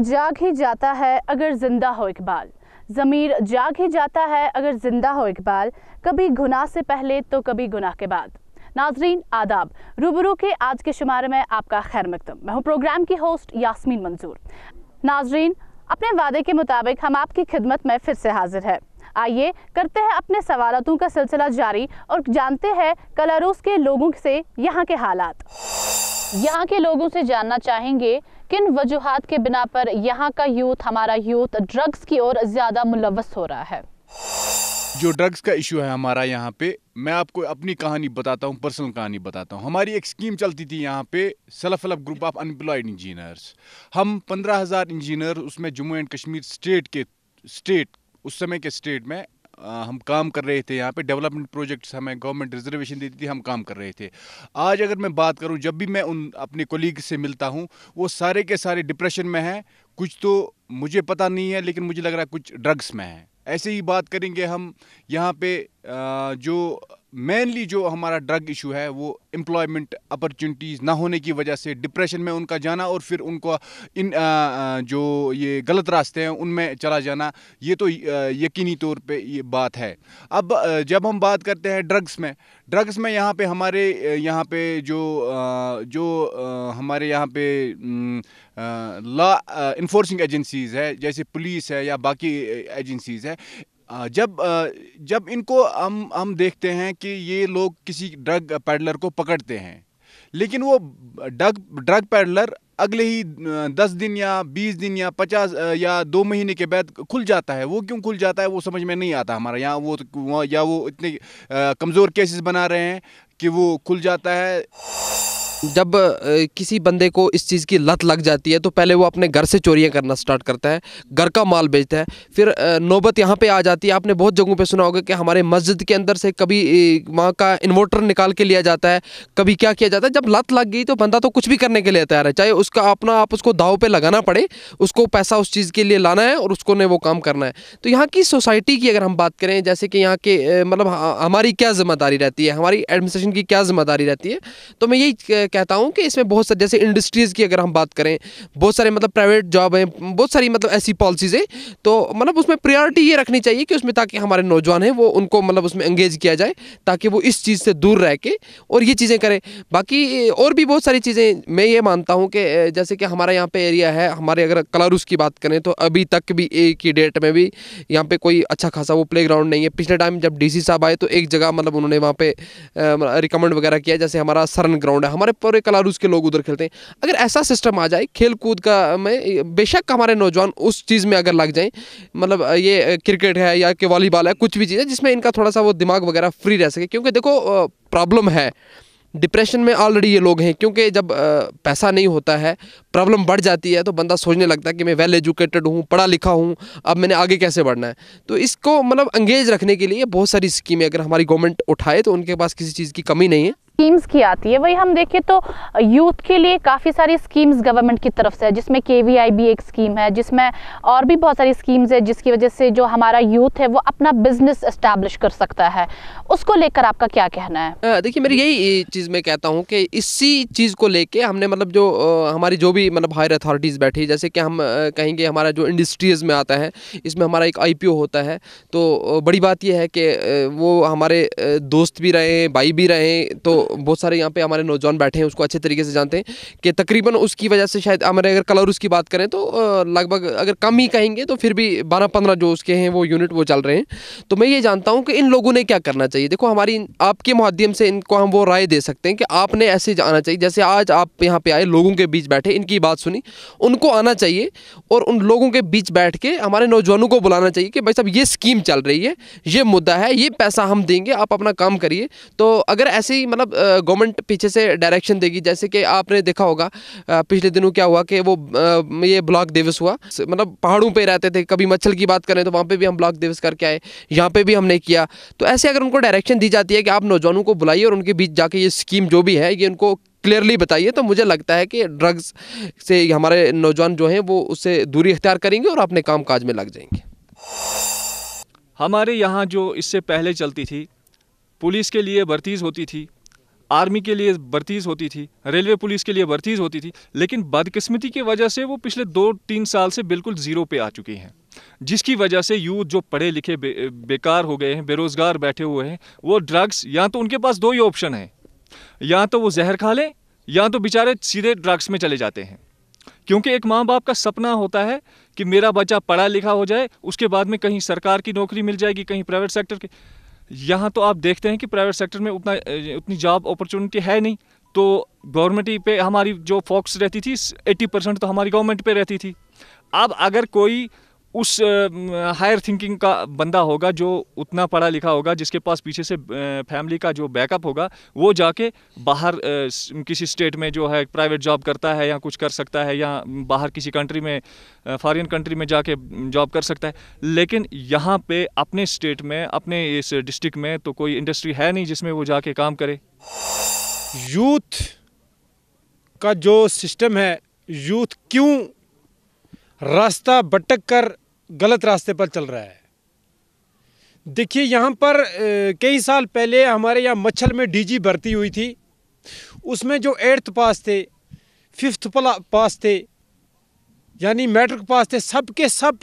जाग ही जाता है अगर जिंदा हो इकबाल ज़मीर जाग ही जाता है अगर ज़िंदा हो इकबाल कभी गुनाह से पहले तो कभी गुनाह के बाद नाजरीन आदाब रूबरू के आज के शुमारे में आपका खैर मकदम मैं हूँ प्रोग्राम की होस्ट यास्मीन मंजूर नाजरीन अपने वादे के मुताबिक हम आपकी खिदमत में फिर से हाजिर है आइए करते हैं अपने सवालतों का सिलसिला जारी और जानते हैं कलारूस के लोगों से यहाँ के हालात यहाँ के लोगों से जानना चाहेंगे किन वजूहत के बिना पर यहाँ का यूथ हमारा यूथ ड्रग्स की ओर ज़्यादा मुलवस हो रहा है जो ड्रग्स का इशू है हमारा यहाँ पे मैं आपको अपनी कहानी बताता हूँ पर्सनल कहानी बताता हूँ हमारी एक स्कीम चलती थी यहाँ पे self help group of unemployed engineers हम पंद्रह हज़ार इंजीनियर उसमें जम्मू एंड कश्मीर स्टेट के स्टेट उस समय के स्टेट में हम काम कर रहे थे यहाँ पे डेवलपमेंट प्रोजेक्ट्स हमें गवर्नमेंट रिजर्वेशन देती थी हम काम कर रहे थे आज अगर मैं बात करूँ जब भी मैं उन अपने कोलीग से मिलता हूँ वो सारे के सारे डिप्रेशन में हैं कुछ तो मुझे पता नहीं है लेकिन मुझे लग रहा है कुछ ड्रग्स में है ऐसे ही बात करेंगे हम यहाँ पे जो मेनली जो हमारा ड्रग इशू है वो एम्प्लॉयमेंट अपॉर्चुनिटीज़ ना होने की वजह से डिप्रेशन में उनका जाना और फिर उनको इन जो ये गलत रास्ते हैं उनमें चला जाना ये तो यकीनी तौर पे ये बात है अब जब हम बात करते हैं ड्रग्स में ड्रग्स में यहाँ पे हमारे यहाँ पे जो जो हमारे यहाँ पे लॉ इन्फोर्सिंग एजेंसीज़ है जैसे पुलिस है या बाकी एजेंसीज़ है जब जब इनको हम हम देखते हैं कि ये लोग किसी ड्रग पैडलर को पकड़ते हैं लेकिन वो ड्रग ड्रग पैडलर अगले ही दस दिन या बीस दिन या पचास या दो महीने के बाद खुल जाता है वो क्यों खुल जाता है वो समझ में नहीं आता हमारा यहाँ वो या वो इतने कमज़ोर केसेस बना रहे हैं कि वो खुल जाता है जब किसी बंदे को इस चीज़ की लत लग जाती है तो पहले वो अपने घर से चोरियाँ करना स्टार्ट करता है घर का माल बेचता है फिर नौबत यहाँ पे आ जाती है आपने बहुत जगहों पे सुना होगा कि हमारे मस्जिद के अंदर से कभी वहाँ का इन्वर्टर निकाल के लिया जाता है कभी क्या किया जाता है जब लत लग गई तो बंदा तो कुछ भी करने के लिए तैयार है चाहे उसका अपना आप उसको दाव पर लगाना पड़े उसको पैसा उस चीज़ के लिए लाना है और उसको ने वो काम करना है तो यहाँ की सोसाइटी की अगर हम बात करें जैसे कि यहाँ के मतलब हमारी क्या जिम्मेदारी रहती है हमारी एडमिनिस्ट्रेशन की क्या जिम्मेदारी रहती है तो मैं यही कहता हूँ कि इसमें बहुत सारे जैसे इंडस्ट्रीज़ की अगर हम बात करें बहुत सारे मतलब प्राइवेट जॉब हैं बहुत सारी मतलब ऐसी पॉलिसीज़ हैं तो मतलब उसमें प्रायोरिटी ये रखनी चाहिए कि उसमें ताकि हमारे नौजवान हैं वो उनको मतलब उसमें एंगेज किया जाए ताकि वो इस चीज़ से दूर रह के और ये चीज़ें करें बाकी और भी बहुत सारी चीज़ें मैं ये मानता हूँ कि जैसे कि हमारा यहाँ पर एरिया है हमारे अगर कलारूस की बात करें तो अभी तक भी एक ही डेट में भी यहाँ पर कोई अच्छा खासा वो प्ले ग्राउंड नहीं है पिछले टाइम जब डी साहब आए तो एक जगह मतलब उन्होंने वहाँ पर रिकमेंड वगैरह किया जैसे हमारा सरन ग्राउंड है हमारे पूरे कलारूस के लोग उधर खेलते हैं अगर ऐसा सिस्टम आ जाए खेल कूद का में बेशक हमारे नौजवान उस चीज़ में अगर लग जाएँ मतलब ये क्रिकेट है या कि वॉलीबॉल है कुछ भी चीज़ है जिसमें इनका थोड़ा सा वो दिमाग वगैरह फ्री रह सके क्योंकि देखो प्रॉब्लम है डिप्रेशन में ऑलरेडी ये लोग हैं क्योंकि जब पैसा नहीं होता है प्रॉब्लम बढ़ जाती है तो बंदा सोचने लगता है कि मैं वेल एजुकेटेड हूँ पढ़ा लिखा हूँ अब मैंने आगे कैसे बढ़ना है तो इसको मतलब अंगेज रखने के लिए बहुत सारी स्कीमें अगर हमारी गवर्नमेंट उठाए तो उनके पास किसी चीज़ की कमी नहीं है स्कीम्स की आती है वही हम देखें तो यूथ के लिए काफ़ी सारी स्कीम्स गवर्नमेंट की तरफ से है जिसमें के वी आई भी एक स्कीम है जिसमें और भी बहुत सारी स्कीम्स है जिसकी वजह से जो हमारा यूथ है वो अपना बिजनेस इस्टेब्लिश कर सकता है उसको लेकर आपका क्या कहना है देखिए मेरी यही चीज़ मैं कहता हूँ कि इसी चीज़ को लेके हमने मतलब जो हमारी जो भी मतलब हायर अथॉरिटीज़ बैठी जैसे कि हम कहेंगे हमारा जो इंडस्ट्रीज़ में आता है इसमें हमारा एक आई होता है तो बड़ी बात यह है कि वो हमारे दोस्त भी रहे भाई भी रहे तो बहुत सारे यहाँ पे हमारे नौजवान बैठे हैं उसको अच्छे तरीके से जानते हैं कि तकरीबन उसकी वजह से शायद हमारे अगर कलर उसकी बात करें तो लगभग अगर कम ही कहेंगे तो फिर भी बारह पंद्रह जो उसके हैं वो यूनिट वो चल रहे हैं तो मैं ये जानता हूँ कि इन लोगों ने क्या करना चाहिए देखो हमारी आपके माध्यम से इनको हम वो राय दे सकते हैं कि आपने ऐसे आना चाहिए जैसे आज आप यहाँ पर आए लोगों के बीच बैठे इनकी बात सुनी उनको आना चाहिए और उन लोगों के बीच बैठ के हमारे नौजवानों को बुलाना चाहिए कि भाई साहब ये स्कीम चल रही है ये मुद्दा है ये पैसा हम देंगे आप अपना काम करिए तो अगर ऐसे ही मतलब गवर्नमेंट पीछे से डायरेक्शन देगी जैसे कि आपने देखा होगा पिछले दिनों क्या हुआ कि वो ये ब्लॉक दिवस हुआ मतलब पहाड़ों पे रहते थे कभी मच्छल की बात करें तो वहाँ पे भी हम ब्लॉक दिवस करके आए यहाँ पे भी हमने किया तो ऐसे अगर उनको डायरेक्शन दी जाती है कि आप नौजवानों को बुलाइए और उनके बीच जाके ये स्कीम जो भी है ये उनको क्लियरली बताइए तो मुझे लगता है कि ड्रग्स से हमारे नौजवान जो हैं वो उससे दूरी इख्तियार करेंगे और अपने काम काज में लग जाएंगे हमारे यहाँ जो इससे पहले चलती थी पुलिस के लिए भर्तीज होती थी आर्मी के लिए भर्तीज होती थी रेलवे पुलिस के लिए भर्तीज होती थी लेकिन बदकिस्मती की वजह से वो पिछले दो तीन साल से बिल्कुल ज़ीरो पे आ चुकी हैं जिसकी वजह से यूथ जो पढ़े लिखे बे, बेकार हो गए हैं बेरोज़गार बैठे हुए हैं वो ड्रग्स या तो उनके पास दो ही ऑप्शन हैं या तो वो जहर खा लें या तो बेचारे सीधे ड्रग्स में चले जाते हैं क्योंकि एक माँ बाप का सपना होता है कि मेरा बच्चा पढ़ा लिखा हो जाए उसके बाद में कहीं सरकार की नौकरी मिल जाएगी कहीं प्राइवेट सेक्टर की यहाँ तो आप देखते हैं कि प्राइवेट सेक्टर में उतना उतनी जॉब अपॉर्चुनिटी है नहीं तो गवर्नमेंट पे हमारी जो फोक्स रहती थी 80 परसेंट तो हमारी गवर्नमेंट पे रहती थी अब अगर कोई उस हायर थिंकिंग का बंदा होगा जो उतना पढ़ा लिखा होगा जिसके पास पीछे से फैमिली का जो बैकअप होगा वो जाके बाहर किसी स्टेट में जो है प्राइवेट जॉब करता है या कुछ कर सकता है या बाहर किसी कंट्री में फॉरेन कंट्री में जाके जॉब कर सकता है लेकिन यहाँ पे अपने स्टेट में अपने इस डिस्ट्रिक्ट में तो कोई इंडस्ट्री है नहीं जिसमें वो जाके काम करे यूथ का जो सिस्टम है यूथ क्यों रास्ता भटक कर गलत रास्ते पर चल रहा है देखिए यहाँ पर कई साल पहले हमारे यहाँ मच्छल में डीजी भर्ती हुई थी उसमें जो एट्थ पास थे फिफ्थ पास थे यानी मैट्रिक पास थे सब के सब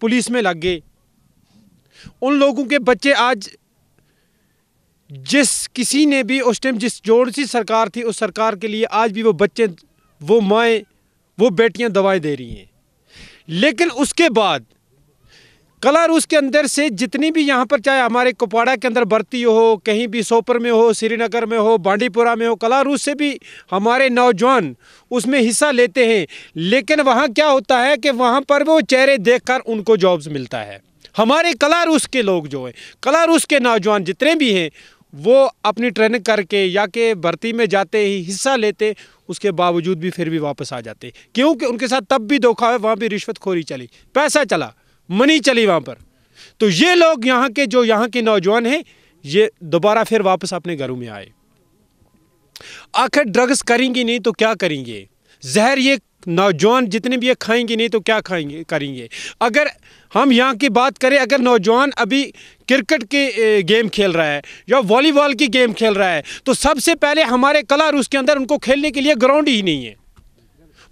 पुलिस में लग गए उन लोगों के बच्चे आज जिस किसी ने भी उस टाइम जिस जोड़ सी सरकार थी उस सरकार के लिए आज भी वो बच्चे वो माएँ वो बेटियाँ दवाएँ दे रही हैं लेकिन उसके बाद कला रूस के अंदर से जितनी भी यहाँ पर चाहे हमारे कुपवाड़ा के अंदर भर्ती हो कहीं भी सोपर में हो श्रीनगर में हो बांडीपुरा में हो कला रूस से भी हमारे नौजवान उसमें हिस्सा लेते हैं लेकिन वहाँ क्या होता है कि वहाँ पर वो चेहरे देखकर उनको जॉब्स मिलता है हमारे कला रूस के लोग जो हैं कला रूस के नौजवान जितने भी हैं वो अपनी ट्रेनिंग करके या के भर्ती में जाते ही हिस्सा लेते उसके बावजूद भी फिर भी वापस आ जाते क्योंकि उनके साथ तब भी धोखा है वहाँ भी रिश्वतखोरी चली पैसा चला मनी चली वहाँ पर तो ये लोग यहाँ के जो यहाँ के नौजवान हैं ये दोबारा फिर वापस अपने घरों में आए आखिर ड्रग्स करेंगी नहीं तो क्या करेंगे जहर ये नौजवान जितने भी ये खाएंगे नहीं तो क्या खाएंगे करेंगे अगर हम यहाँ की बात करें अगर नौजवान अभी क्रिकेट के गेम खेल रहा है या वॉलीबॉल की गेम खेल रहा है तो सबसे पहले हमारे और उसके अंदर उनको खेलने के लिए ग्राउंड ही नहीं है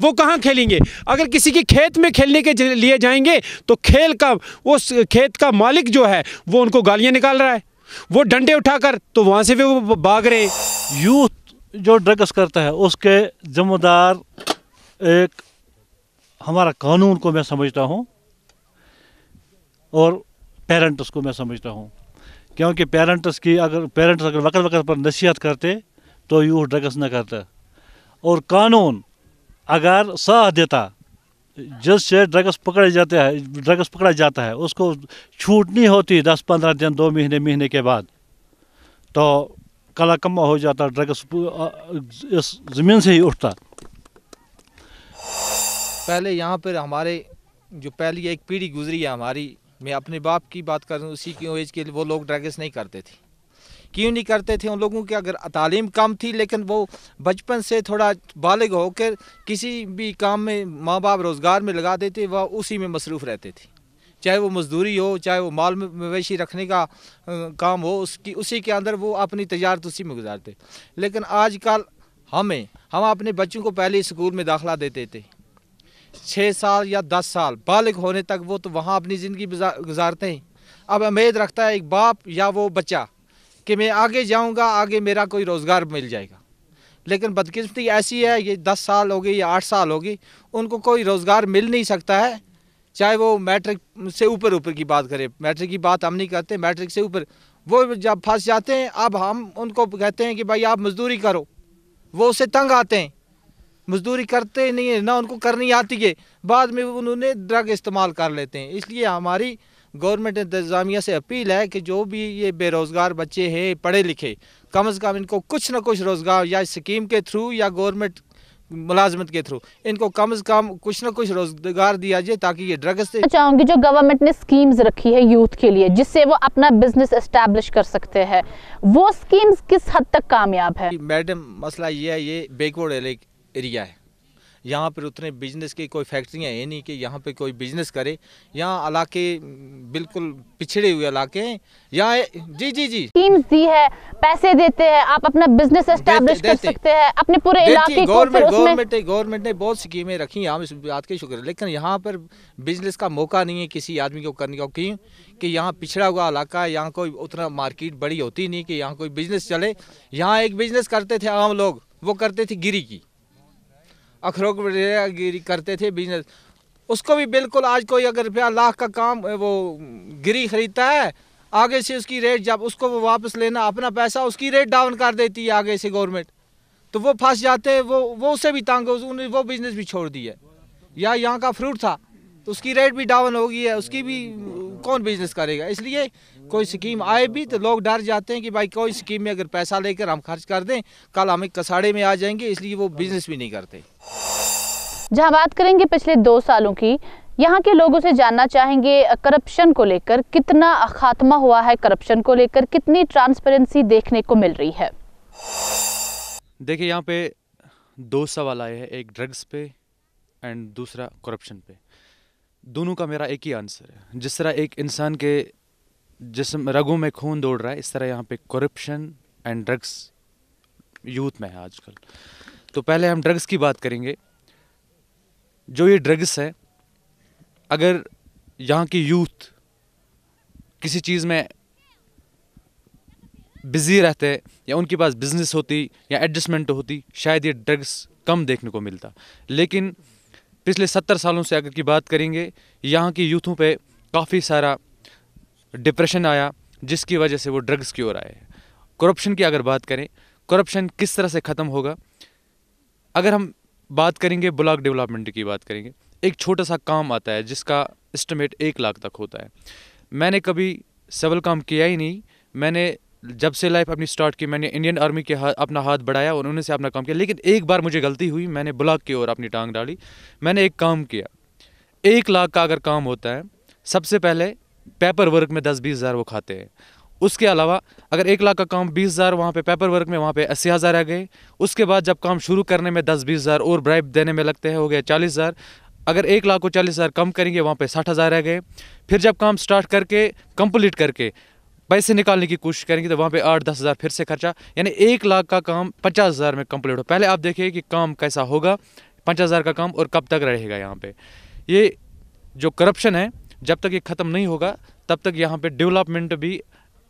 वो कहाँ खेलेंगे अगर किसी के खेत में खेलने के लिए जाएंगे तो खेल का उस खेत का मालिक जो है वो उनको गालियाँ निकाल रहा है वो डंडे उठाकर तो वहाँ से भी वो भाग रहे यूथ जो ड्रग्स करता है उसके जिम्मेदार एक हमारा कानून को मैं समझता हूँ और पेरेंट्स को मैं समझता हूँ क्योंकि पेरेंट्स की अगर पेरेंट्स अगर वक्त वक्त पर नसीहत करते तो यूथ ड्रग्स न करता और कानून अगर साथ देता जिससे ड्रग्स पकड़े जाते हैं ड्रग्स पकड़ा जाता है उसको छूट नहीं होती दस पंद्रह दिन दो महीने महीने के बाद तो कला कम्मा हो जाता ड्रग्स इस ज़मीन से ही उठता पहले यहाँ पर हमारे जो पहली एक पीढ़ी गुजरी है हमारी मैं अपने बाप की बात करूँ उसी की एज के लिए वो लोग ड्रग्स नहीं करते थे क्यों नहीं करते थे उन लोगों की अगर तालीम कम थी लेकिन वो बचपन से थोड़ा बालिग होकर किसी भी काम में माँ बाप रोज़गार में लगा देते वह उसी में मसरूफ़ रहते थे चाहे वो मजदूरी हो चाहे वो माल मवेशी रखने का काम हो उसकी उसी के अंदर वो अपनी तजारत उसी में गुजारते लेकिन आज कल हमें हम अपने बच्चों को पहले स्कूल में दाखिला देते थे छः साल या दस साल बालिग होने तक वो तो वहाँ अपनी ज़िंदगी गुजारते हैं अब उम्मीद रखता है एक बाप या वो बच्चा कि मैं आगे जाऊँगा आगे मेरा कोई रोज़गार मिल जाएगा लेकिन बदकिस्मती ऐसी है ये दस साल होगी या आठ साल होगी उनको कोई रोज़गार मिल नहीं सकता है चाहे वो मैट्रिक से ऊपर ऊपर की बात करें मैट्रिक की बात हम नहीं करते मैट्रिक से ऊपर वो जब फंस जाते हैं अब हम उनको कहते हैं कि भाई आप मजदूरी करो वो उसे तंग आते हैं मजदूरी करते नहीं है ना उनको करनी आती है बाद में उन्होंने ड्रग इस्तेमाल कर लेते हैं इसलिए हमारी गवर्नमेंट इंतज़ामिया से अपील है कि जो भी ये बेरोज़गार बच्चे हैं पढ़े लिखे कम से कम इनको कुछ ना कुछ रोज़गार या स्कीम के थ्रू या गवर्नमेंट मुलाजमत के थ्रू इनको कम से कम कुछ ना कुछ रोजगार दिया जाए ताकि ये ड्रग्स से चाहूंगी अच्छा, जो गवर्नमेंट ने स्कीम्स रखी है यूथ के लिए जिससे वो अपना बिजनेस एस्टेब्लिश कर सकते हैं वो स्कीम्स किस हद तक कामयाब है मैडम मसला ये है ये बेकवर्ड एरिया है यहाँ पर उतने बिजनेस की कोई फैक्ट्रियाँ है नहीं कि यहाँ पे कोई बिजनेस करे यहाँ इलाके बिल्कुल पिछड़े हुए इलाके हैं यहाँ जी जी जी स्कीम दी है पैसे देते हैं आप अपना बिजनेस एस्टेब्लिश कर सकते हैं अपने पूरे इलाके गवर्नमेंट गवर्नमेंट गवर्नमेंट ने बहुत स्कीमें रखी हैं हम इस बात के शुक्र लेकिन यहाँ पर बिजनेस का मौका नहीं है किसी आदमी को करने का क्यों कि यहाँ पिछड़ा हुआ इलाका है यहाँ कोई उतना मार्केट बड़ी होती नहीं कि यहाँ कोई बिजनेस चले यहाँ एक बिजनेस करते थे आम लोग वो करते थे गिरी की अखरोग गिरी करते थे बिजनेस उसको भी बिल्कुल आज कोई अगर रुपया लाख का काम वो गिरी खरीदता है आगे से उसकी रेट जब उसको वो वापस लेना अपना पैसा उसकी रेट डाउन कर देती है आगे से गवर्नमेंट तो वो फंस जाते हैं वो वो उससे भी तंग उन्हें वो बिजनेस भी छोड़ दिया या यहाँ का फ्रूट था तो उसकी रेट भी डाउन हो गई है उसकी भी कौन बिजनेस करेगा इसलिए कोई स्कीम आए भी तो लोग डर जाते हैं कि भाई कोई स्कीम में अगर पैसा लेकर हम खर्च कर दें कल एक कसाड़े में आ जाएंगे इसलिए वो बिजनेस भी नहीं करते जहाँ बात करेंगे पिछले दो सालों की यहाँ के लोगों से जानना चाहेंगे करप्शन को लेकर कितना खात्मा हुआ है करप्शन को लेकर कितनी ट्रांसपेरेंसी देखने को मिल रही है देखिए यहाँ पे दो सवाल आए हैं एक ड्रग्स पे एंड दूसरा करप्शन पे दोनों का मेरा एक ही आंसर है जिस तरह एक इंसान के जिसम रगों में खून दौड़ रहा है इस तरह यहाँ पे करप्शन एंड ड्रग्स यूथ में है आजकल तो पहले हम ड्रग्स की बात करेंगे जो ये ड्रग्स है अगर यहाँ की यूथ किसी चीज़ में बिज़ी रहते या उनके पास बिजनेस होती या एडजस्टमेंट होती शायद ये ड्रग्स कम देखने को मिलता लेकिन पिछले सत्तर सालों से अगर की बात करेंगे यहाँ की यूथों पे काफ़ी सारा डिप्रेशन आया जिसकी वजह से वो ड्रग्स की ओर आए करप्शन की अगर बात करें करप्शन किस तरह से ख़त्म होगा अगर हम बात करेंगे ब्लॉक डेवलपमेंट की बात करेंगे एक छोटा सा काम आता है जिसका इस्टीमेट एक लाख तक होता है मैंने कभी सिविल काम किया ही नहीं मैंने जब से लाइफ अपनी स्टार्ट की मैंने इंडियन आर्मी के हाथ अपना हाथ बढ़ाया और उन्होंने से अपना काम किया लेकिन एक बार मुझे गलती हुई मैंने ब्लॉक की ओर अपनी टांग डाली मैंने एक काम किया एक लाख का अगर काम होता है सबसे पहले पेपर वर्क में दस बीस हज़ार वो खाते हैं उसके अलावा अगर एक लाख का काम बीस हज़ार वहाँ पे पेपर वर्क में वहाँ पे अस्सी हज़ार आ गए उसके बाद जब काम शुरू करने में दस बीस हज़ार और ब्राइब देने में लगते हैं हो गया चालीस हज़ार अगर एक लाख को चालीस हज़ार कम करेंगे वहाँ पे साठ हज़ार रह गए फिर जब काम स्टार्ट करके कंप्लीट करके पैसे निकालने की कोशिश करेंगे तो वहाँ पे आठ दस हज़ार फिर से खर्चा यानी एक लाख का काम पचास हज़ार में कम्प्लीट हो पहले आप देखिए कि काम कैसा होगा पचास हज़ार का काम और कब तक रहेगा यहाँ पे ये जो करप्शन है जब तक ये ख़त्म नहीं होगा तब तक यहाँ पे डेवलपमेंट भी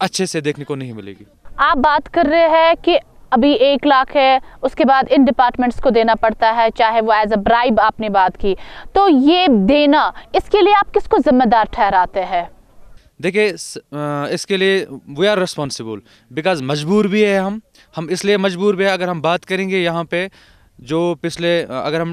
अच्छे से देखने को नहीं मिलेगी आप बात कर रहे हैं कि अभी एक लाख है उसके बाद इन डिपार्टमेंट्स को देना पड़ता है चाहे वो एज अ ब्राइब आपने बात की तो ये देना इसके लिए आप किसको जिम्मेदार ठहराते हैं देखिए इसके लिए वी आर रिस्पॉन्सिबल बिकॉज मजबूर भी है हम हम इसलिए मजबूर भी है अगर हम बात करेंगे यहाँ पे जो पिछले अगर हम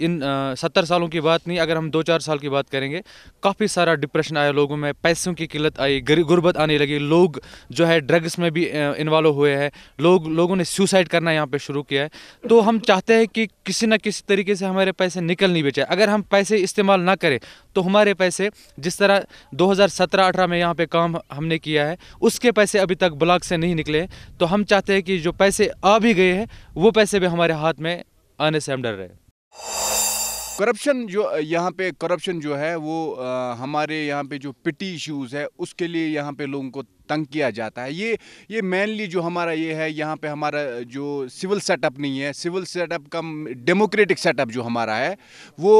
इन सत्तर सालों की बात नहीं अगर हम दो चार साल की बात करेंगे काफ़ी सारा डिप्रेशन आया लोगों में पैसों की किल्लत आई गुर्बत आने लगी लोग जो है ड्रग्स में भी इन्वॉल्व हुए हैं लोग लोगों ने सुसाइड करना यहाँ पे शुरू किया है तो हम चाहते हैं कि किसी न किसी तरीके से हमारे पैसे निकल नहीं बेचे अगर हम पैसे इस्तेमाल ना करें तो हमारे पैसे जिस तरह दो हज़ार में यहाँ पर काम हमने किया है उसके पैसे अभी तक ब्लॉक से नहीं निकले तो हम चाहते हैं कि जो पैसे आ भी गए हैं वो पैसे भी हमारे हाथ भारत में अनअसेम्बलर रहे करप्शन जो यहाँ पे करप्शन जो है वो आ, हमारे यहाँ पे जो पिटी इश्यूज़ है उसके लिए यहाँ पे लोगों को तंग किया जाता है ये ये मेनली जो हमारा ये है यहाँ पे हमारा जो सिविल सेटअप नहीं है सिविल सेटअप का डेमोक्रेटिक सेटअप जो हमारा है वो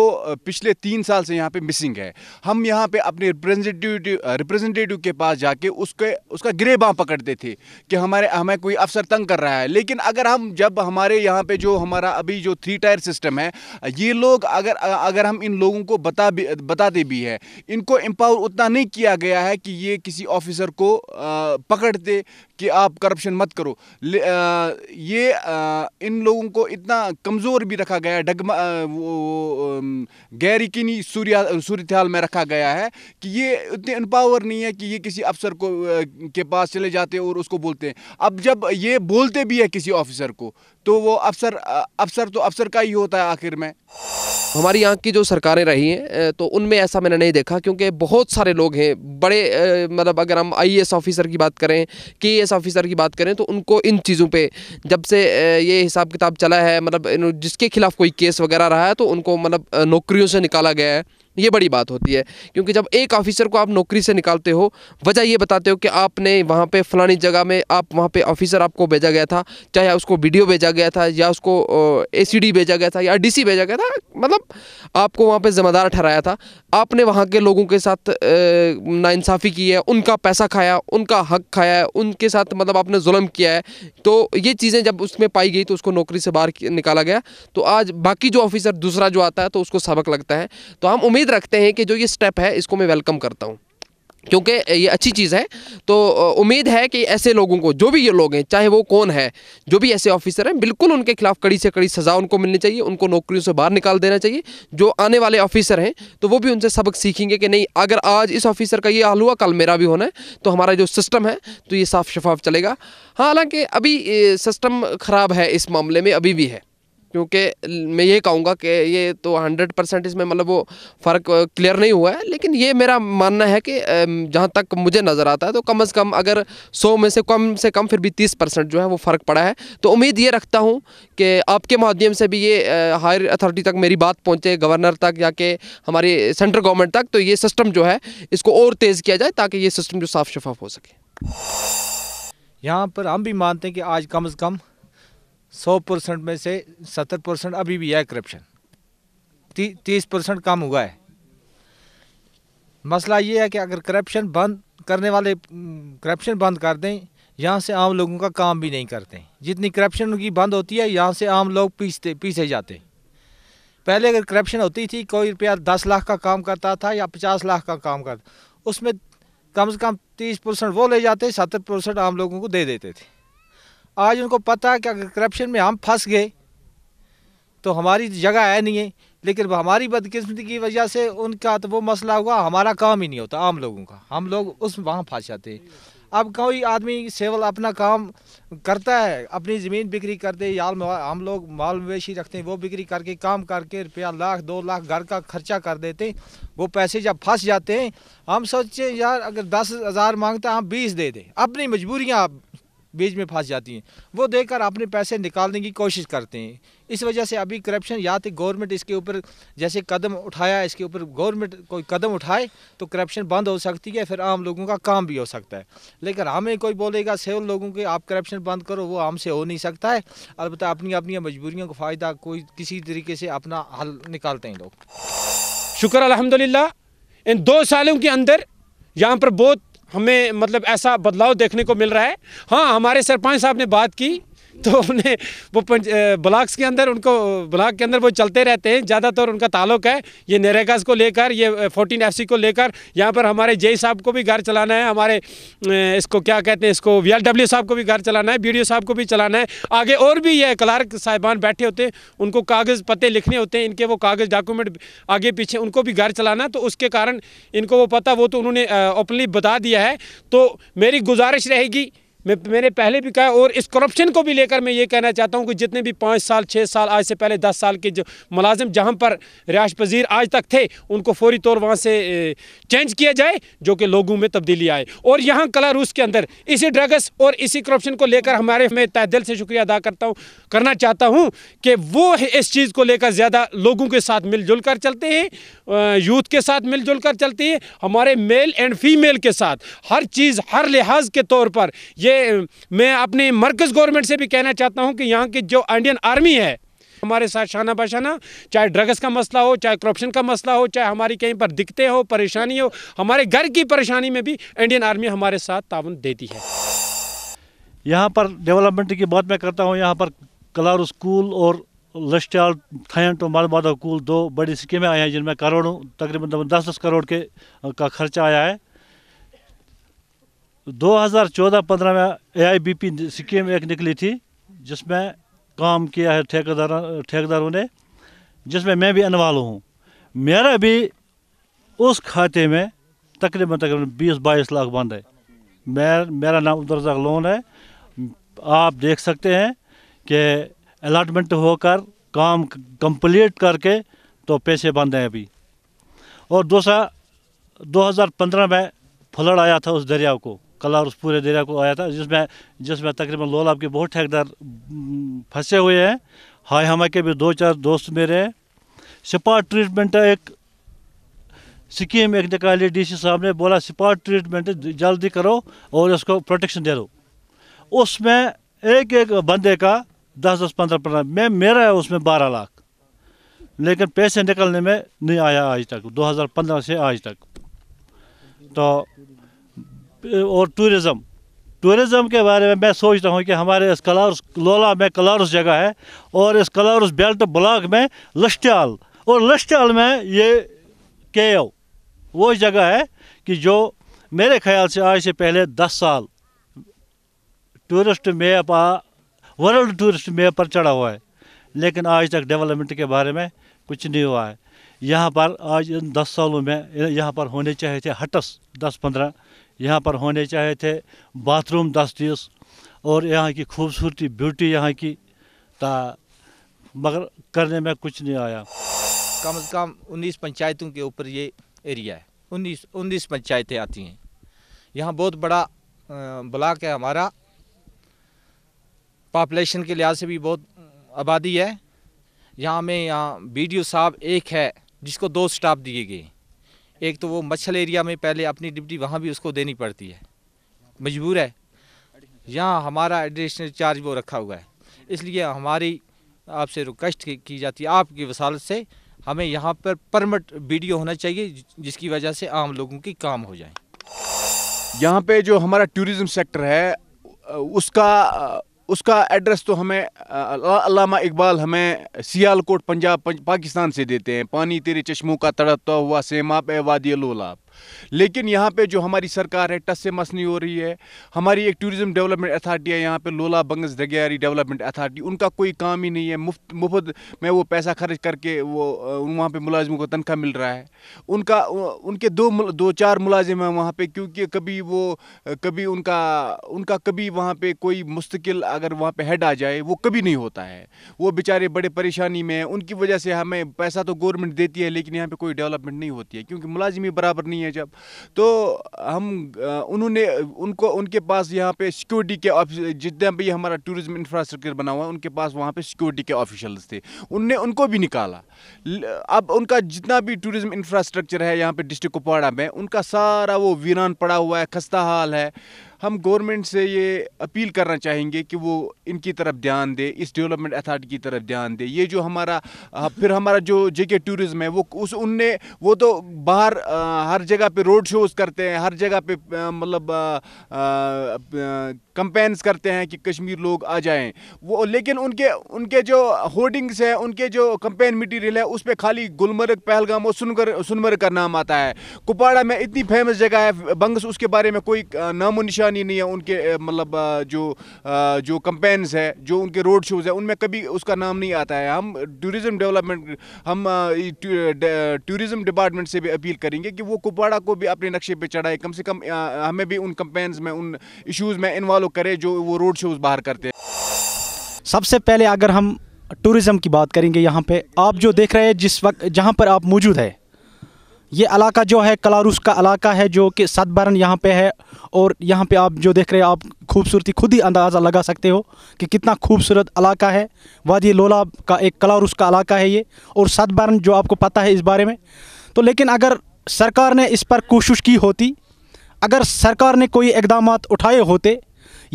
पिछले तीन साल से यहाँ पे मिसिंग है हम यहाँ पे अपने रिप्रेजेंटेटिव रिप्रेजेंटेटिव के पास जाके उसके उसका गिरे बाँ पकड़ते थे कि हमारे हमें कोई अफसर तंग कर रहा है लेकिन अगर हम जब हमारे यहाँ पर जो हमारा अभी जो थ्री टायर सिस्टम है ये लोग अगर अगर हम इन लोगों को बता भी बताते भी है इनको एम्पावर उतना नहीं किया गया है कि ये किसी ऑफिसर को पकड़ते कि आप करप्शन मत करो ये इन लोगों को इतना कमज़ोर भी रखा गया डगमा वो गैर यकीनी सूर्या सूरत हाल में रखा गया है कि ये इतने इनपावर नहीं है कि ये किसी अफसर को के पास चले जाते और उसको बोलते हैं अब जब ये बोलते भी है किसी ऑफिसर को तो वो अफसर अफसर तो अफसर का ही होता है आखिर में हमारी यहाँ की जो सरकारें रही हैं तो उनमें ऐसा मैंने नहीं देखा क्योंकि बहुत सारे लोग हैं बड़े मतलब अगर हम आईएएस ऑफिसर की बात करें के ऑफिसर की बात करें तो उनको इन चीज़ों पे जब से ये हिसाब किताब चला है मतलब जिसके खिलाफ कोई केस वगैरह रहा है तो उनको मतलब नौकरियों से निकाला गया है ये बड़ी बात होती है क्योंकि जब एक ऑफिसर को आप नौकरी से निकालते हो वजह ये बताते हो कि आपने वहाँ पे फलानी जगह में आप वहाँ पे ऑफिसर आपको भेजा गया था चाहे उसको वीडियो भेजा गया था या उसको ए भेजा गया था या डी भेजा गया था मतलब आपको वहाँ पर ज़िम्मेदार ठहराया था आपने वहाँ के लोगों के साथ नाइंसाफ़ी की है उनका पैसा खाया उनका हक खाया है उनके साथ मतलब आपने जुल्म किया है तो ये चीज़ें जब उसमें पाई गई तो उसको नौकरी से बाहर निकाला गया तो आज बाकी जो ऑफिसर दूसरा जो आता है तो उसको सबक लगता है तो हम उम्मीद उम्मीद रखते हैं कि जो ये स्टेप है इसको मैं वेलकम करता हूँ क्योंकि ये अच्छी चीज़ है तो उम्मीद है कि ऐसे लोगों को जो भी ये लोग हैं चाहे वो कौन है जो भी ऐसे ऑफिसर हैं बिल्कुल उनके खिलाफ कड़ी से कड़ी सज़ा उनको मिलनी चाहिए उनको नौकरियों से बाहर निकाल देना चाहिए जो आने वाले ऑफिसर हैं तो वो भी उनसे सबक सीखेंगे कि नहीं अगर आज इस ऑफिसर का ये हाल हुआ कल मेरा भी होना है तो हमारा जो सिस्टम है तो ये साफ शफाफ चलेगा हालांकि अभी सिस्टम ख़राब है इस मामले में अभी भी है क्योंकि मैं ये कहूँगा कि ये तो हंड्रेड परसेंट इसमें मतलब वो फ़र्क क्लियर नहीं हुआ है लेकिन ये मेरा मानना है कि जहाँ तक मुझे नज़र आता है तो कम से कम अगर सौ में से कम से कम फिर भी तीस परसेंट जो है वो फ़र्क पड़ा है तो उम्मीद ये रखता हूँ कि आपके माध्यम से भी ये हायर अथॉरिटी तक मेरी बात पहुँचे गवर्नर तक या कि हमारी सेंट्रल गवर्नमेंट तक तो ये सिस्टम जो है इसको और तेज़ किया जाए ताकि ये सिस्टम जो साफ़ शफाफ हो सके यहाँ पर हम भी मानते हैं कि आज कम अज़ कम सौ परसेंट में से सत्तर परसेंट अभी भी है करप्शन ती, तीस परसेंट कम हुआ है मसला ये है कि अगर करप्शन बंद करने वाले करप्शन हम्म, बंद कर दें यहाँ से आम लोगों का काम भी नहीं करते जितनी करप्शन उनकी बंद होती है यहाँ से आम लोग पीसते पीसे जाते पहले अगर करप्शन होती थी कोई रुपया दस लाख का काम करता था या पचास लाख का काम करता उसमें कम से कम तीस परसेंट वो ले जाते सत्तर परसेंट आम लोगों को दे देते थे आज उनको पता है कि अगर करप्शन में हम फंस गए तो हमारी जगह है नहीं है लेकिन हमारी बदकिस्मती की वजह से उनका तो वो मसला हुआ हमारा काम ही नहीं होता आम लोगों का हम लोग उस वहाँ फंस जाते हैं अब कोई आदमी सेवल अपना काम करता है अपनी ज़मीन बिक्री करते या हम लोग माल मवेशी रखते हैं वो बिक्री करके काम करके रुपया लाख दो लाख घर का खर्चा कर देते हैं वो पैसे जब फंस जाते हैं हम सोचते यार अगर दस हज़ार मांगता हम बीस दे दें अपनी मजबूरियाँ बीज में फंस जाती हैं वो देकर अपने पैसे निकालने की कोशिश करते हैं इस वजह से अभी करप्शन या तो गवर्नमेंट इसके ऊपर जैसे कदम उठाया इसके ऊपर गवर्नमेंट कोई कदम उठाए तो करप्शन बंद हो सकती है फिर आम लोगों का काम भी हो सकता है लेकिन हमें कोई बोलेगा सेवल लोगों के आप करप्शन बंद करो वो हमसे हो नहीं सकता है अलबत्त अपनी अपनी मजबूरियों का फ़ायदा कोई किसी तरीके से अपना हल निकालते हैं लोग शुक्र अलहमदिल्ला इन दो सालों के अंदर यहाँ पर बहुत हमें मतलब ऐसा बदलाव देखने को मिल रहा है हाँ हमारे सरपंच साहब ने बात की तो उन्हें वो ब्लॉक्स के अंदर उनको ब्लॉक के अंदर वो चलते रहते हैं ज़्यादातर उनका ताल्लुक है ये नरेगास को लेकर ये फोर्टीन एफ को लेकर यहाँ पर हमारे जय साहब को भी घर चलाना है हमारे इसको क्या कहते हैं इसको वी साहब को भी घर चलाना है बी साहब को भी चलाना है आगे और भी ये क्लार्क साहिबान बैठे होते हैं उनको कागज़ पते लिखने होते हैं इनके वो कागज़ डॉक्यूमेंट आगे पीछे उनको भी घर चलाना तो उसके कारण इनको वो पता वो तो उन्होंने ओपनली बता दिया है तो मेरी गुजारिश रहेगी मैं मैंने पहले भी कहा और इस करप्शन को भी लेकर मैं ये कहना चाहता हूँ कि जितने भी पाँच साल छः साल आज से पहले दस साल के जो मुलाजिम जहाँ पर रिहाश पजीर आज तक थे उनको फौरी तौर वहाँ से चेंज किया जाए जो कि लोगों में तब्दीली आए और यहाँ कला रूस के अंदर इसी ड्रग्स और इसी करप्शन को लेकर हमारे मैं तह दिल से शुक्रिया अदा करता हूँ करना चाहता हूँ कि वो इस चीज़ को लेकर ज़्यादा लोगों के साथ मिलजुल कर चलते हैं यूथ के साथ मिलजुल कर चलते हैं हमारे मेल एंड फीमेल के साथ हर चीज़ हर लिहाज के तौर पर ये मैं अपने मरकज़ गवर्नमेंट से भी कहना चाहता हूँ कि यहाँ की जो इंडियन आर्मी है हमारे साथ शाना बशाना चाहे ड्रग्स का मसला हो चाहे करप्शन का मसला हो चाहे हमारी कहीं पर दिक्कतें हो परेशानी हो हमारे घर की परेशानी में भी इंडियन आर्मी हमारे साथ तावन देती है यहाँ पर डेवलपमेंट की बात मैं करता हूँ यहाँ पर कलारू स्कूल और लश्चाल थैन तो मालबादा स्कूल दो बड़ी स्कीमें आई हैं जिनमें करोड़ों तकरीबन दस दस करोड़ के का खर्चा आया है 2014-15 में एआईबीपी स्कीम एक निकली थी जिसमें काम किया है ठेकेदार ठेकेदारों ने जिसमें मैं भी इन्वॉल्व हूँ मेरा भी उस खाते में तकरीबन तकरीबन बीस बाईस लाख बंद है मैं मेरा नाम उब्दुलरजाक लोन है आप देख सकते हैं कि अलाटमेंट होकर काम कंप्लीट करके तो पैसे बंद हैं अभी और दूसरा 2015 में फ्लड आया था उस दरिया को कला उस पूरे दरिया को आया था जिसमें जिसमें तकरीबन लोलाब के बहुत ठेकेदार फंसे हुए हैं हाय हमें के भी दो चार दोस्त मेरे स्पॉट ट्रीटमेंट एक स्कीम एक निकाली सी साहब ने बोला स्पॉट ट्रीटमेंट जल्दी करो और उसको प्रोटेक्शन दे दो उसमें एक एक बंदे का दस दस पंद्रह पंद्रह मैं मेरा है उसमें बारह लाख लेकिन पैसे निकलने में नहीं आया आज तक 2015 से आज तक तो और टूरिज़म टूरिज़म के बारे में मैं सोच रहा हूँ कि हमारे इस कलारस लोला में कलारस जगह है और इस कलारस बेल्ट ब्लॉक में लश्टाल और लश्टाल में ये केव वो जगह है कि जो मेरे ख्याल से आज से पहले दस साल tourist map world tourist map पर चढ़ा हुआ है लेकिन आज तक डेवलपमेंट के बारे में कुछ नहीं हुआ है यहाँ पर आज इन दस सालों में यहाँ पर होने चाहिए थे हटस दस पंद्रह यहाँ पर होने चाहे थे बाथरूम दस्तीस और यहाँ की खूबसूरती ब्यूटी यहाँ की ता मगर करने में कुछ नहीं आया कम से कम उन्नीस पंचायतों के ऊपर ये एरिया है उन्नीस उन्नीस पंचायतें आती हैं यहाँ बहुत बड़ा ब्लाक है हमारा पॉपुलेशन के लिहाज से भी बहुत आबादी है यहाँ में यहाँ बी साहब एक है जिसको दो स्टाफ दिए गए एक तो वो मच्छल एरिया में पहले अपनी डिप्टी वहाँ भी उसको देनी पड़ती है मजबूर है यहाँ हमारा एडिशनल चार्ज वो रखा हुआ है इसलिए हमारी आपसे रिक्वेस्ट की जाती है आपकी वसालत से हमें यहाँ पर परमट वीडियो होना चाहिए जिसकी वजह से आम लोगों की काम हो जाए यहाँ पे जो हमारा टूरिज़म सेक्टर है उसका उसका एड्रेस तो हमें अलामा इकबाल हमें सियालकोट पंजाब पाकिस्तान से देते हैं पानी तेरे चश्मों का तड़पता हुआ सेमाब ए वादी लोलाब लेकिन यहाँ पे जो हमारी सरकार है टस से मस नहीं हो रही है हमारी एक टूरिज़म डेवलपमेंट अथॉरिटी है यहाँ पे लोला बंगस दगियारी डेवलपमेंट अथॉरिटी उनका कोई काम ही नहीं है मुफ्त मुफ्त में वो पैसा खर्च करके वो वहाँ पर मुलाजिमों को तनख्वाह मिल रहा है उनका उनके दो दो चार मुलाजिम हैं वहाँ पर क्योंकि कभी वो कभी उनका उनका कभी वहाँ पर कोई मुस्तकिल अगर वहाँ पर हेड आ जाए वो कभी नहीं होता है वो बेचारे बड़े परेशानी में हैं उनकी वजह से हमें पैसा तो गवर्नमेंट देती है लेकिन यहाँ पर कोई डेवलपमेंट नहीं होती है क्योंकि मुलाजिम ही बराबर नहीं है हैं जब तो हम उन्होंने उनको उनके पास यहाँ पे सिक्योरिटी के ऑफिस जितने भी हमारा टूरिज्म इंफ्रास्ट्रक्चर बना हुआ है उनके पास वहाँ पे सिक्योरिटी के ऑफिशल्स थे उनने उनको भी निकाला अब उनका जितना भी टूरिज्म इंफ्रास्ट्रक्चर है यहाँ पे डिस्ट्रिक्ट कुपवाड़ा में उनका सारा वो वीरान पड़ा हुआ है खस्ता हाल है हम गवर्नमेंट से ये अपील करना चाहेंगे कि वो इनकी तरफ ध्यान दे इस डेवलपमेंट अथॉरिटी की तरफ ध्यान दे ये जो हमारा फिर हमारा जो जेके टूरिज्म है वो उस उनने वो तो बाहर हर जगह पे रोड शोज़ करते हैं हर जगह पे मतलब कंपेन्स करते हैं कि कश्मीर लोग आ जाएं वो लेकिन उनके उनके जो होर्डिंग्स हैं उनके जो कंपेन मटेरियल है उस पर खाली गुलमर्ग पहलगाम और सुनगर सुनमर्ग का नाम आता है कुपाड़ा में इतनी फेमस जगह है बंगस उसके बारे में कोई नामो निशान परेशानी नहीं है उनके मतलब जो जो कंपेन्स है जो उनके रोड शोज़ है उनमें कभी उसका नाम नहीं आता है हम टूरिज्म डेवलपमेंट हम टूरिज्म डिपार्टमेंट से भी अपील करेंगे कि वो कुपवाड़ा को भी अपने नक्शे पर चढ़ाए कम से कम हमें भी उन कंपेन्स में उन इशूज़ में इन्वॉल्व करें जो वो रोड शोज़ बाहर करते हैं सबसे पहले अगर हम टूरिज्म की बात करेंगे यहाँ पे आप जो देख रहे हैं जिस वक्त जहाँ पर आप मौजूद है ये इलाका जो है कलारूस का इलाका है जो कि सतबरन यहाँ पे है और यहाँ पे आप जो देख रहे हैं आप खूबसूरती खुद ही अंदाज़ा लगा सकते हो कि कितना खूबसूरत इलाका है वादी लोला का एक कलारूस का इलाका है ये और सतबरन जो आपको पता है इस बारे में तो लेकिन अगर सरकार ने इस पर कोशिश की होती अगर सरकार ने कोई इकदाम उठाए होते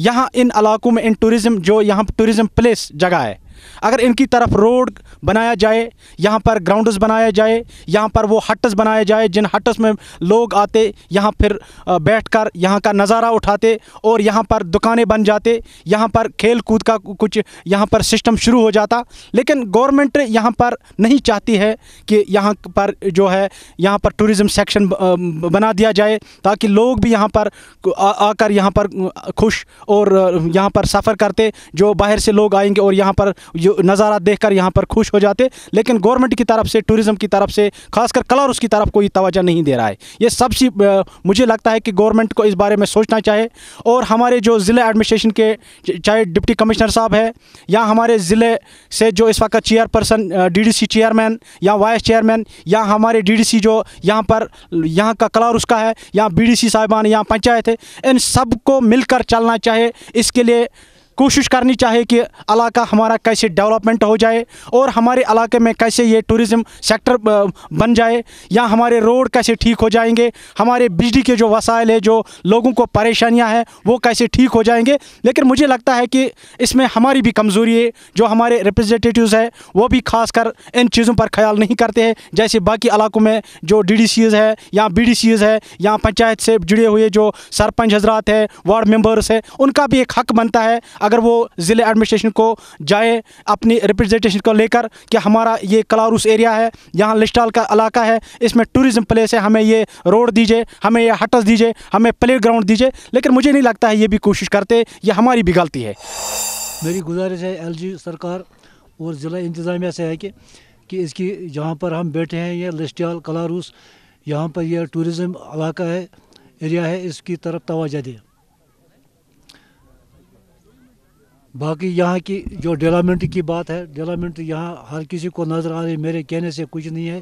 यहाँ इन इलाकों में इन टूरिज़म जो यहाँ टूरिज़म प्लेस जगह है अगर इनकी तरफ रोड बनाया जाए यहाँ पर ग्राउंड्स बनाया जाए यहाँ पर वो हट्स बनाए जाए जिन हट्स में लोग आते यहाँ फिर बैठ कर यहाँ का नज़ारा उठाते और यहाँ पर दुकानें बन जाते यहाँ पर खेल कूद का कुछ यहाँ पर सिस्टम शुरू हो जाता लेकिन गवर्नमेंट यहाँ पर नहीं चाहती है कि यहाँ पर जो है यहाँ पर टूरिज़म सेक्शन बना दिया जाए ताकि लोग भी यहाँ पर आकर यहाँ पर खुश और यहाँ पर सफ़र करते जो बाहर से लोग आएंगे और यहाँ पर जो नज़ारा कर यहाँ पर खुश हो जाते लेकिन गवर्नमेंट की तरफ से टूरिज़म की तरफ से खासकर कलर उसकी तरफ कोई तोजह नहीं दे रहा है ये सबसे मुझे लगता है कि गवर्नमेंट को इस बारे में सोचना चाहिए और हमारे जो जिले एडमिनिस्ट्रेशन के चाहे डिप्टी कमिश्नर साहब है या हमारे ज़िले से जो इस वक्त चेयरपर्सन डीडीसी चेयरमैन या वाइस चेयरमैन या हमारे डीडीसी जो यहाँ पर यहाँ का कलर उसका है डी बीडीसी साहिबान या पंचायत है इन सबको मिलकर चलना चाहिए इसके लिए कोशिश करनी चाहिए कि इलाका हमारा कैसे डेवलपमेंट हो जाए और हमारे इलाके में कैसे ये टूरिज़म सेक्टर बन जाए या हमारे रोड कैसे ठीक हो जाएंगे हमारे बिजली के जो वसाइल है जो लोगों को परेशानियां हैं वो कैसे ठीक हो जाएंगे लेकिन मुझे लगता है कि इसमें हमारी भी कमज़ोरी है जो हमारे रिप्रजेंटेटिव है वो भी खासकर इन चीज़ों पर ख्याल नहीं करते हैं जैसे बाकी इलाकों में जो डी है या बी है या पंचायत से जुड़े हुए जो सरपंच हजरात है वार्ड मेम्बर्स है उनका भी एक हक बनता है अगर वो ज़िले एडमिनिस्ट्रेशन को जाए अपनी रिप्रेजेंटेशन को लेकर कि हमारा ये कलारूस एरिया है यहाँ लिस्टाल का इलाका है इसमें टूरिज़म प्लेस है हमें ये रोड दीजिए हमें ये हटस दीजिए हमें प्ले ग्राउंड दीजिए लेकिन मुझे नहीं लगता है ये भी कोशिश करते ये हमारी भी गलती है मेरी गुजारिश है एल सरकार और ज़िला इंतज़ामिया से है कि कि इसकी जहाँ पर हम बैठे हैं ये लिस्टियाल कलारूस यहाँ पर यह टूरिज़म इलाका है एरिया है इसकी तरफ तोजह दें बाकी यहाँ की जो डेवलपमेंट की बात है डेवलपमेंट यहाँ हर किसी को नज़र आ रही मेरे कहने से कुछ नहीं है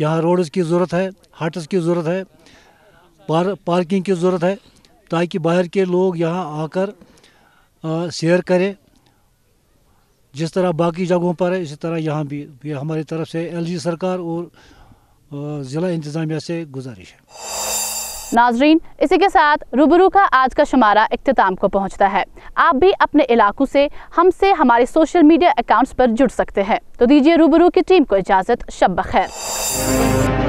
यहाँ रोड्स की ज़रूरत है हाटस की ज़रूरत है पार, पार्किंग की ज़रूरत है ताकि बाहर के लोग यहाँ आकर शेयर सैर करें जिस तरह बाकी जगहों पर है इसी तरह यहाँ भी, भी हमारी तरफ से एलजी सरकार और ज़िला इंतज़ामिया से गुजारिश है नाजरीन इसी के साथ रूबरू का आज का शुमारा अख्ताम को पहुँचता है आप भी अपने इलाकों से हमसे हमारे सोशल मीडिया अकाउंट्स पर जुड़ सकते हैं तो दीजिए रूबरू की टीम को इजाज़त शब खैर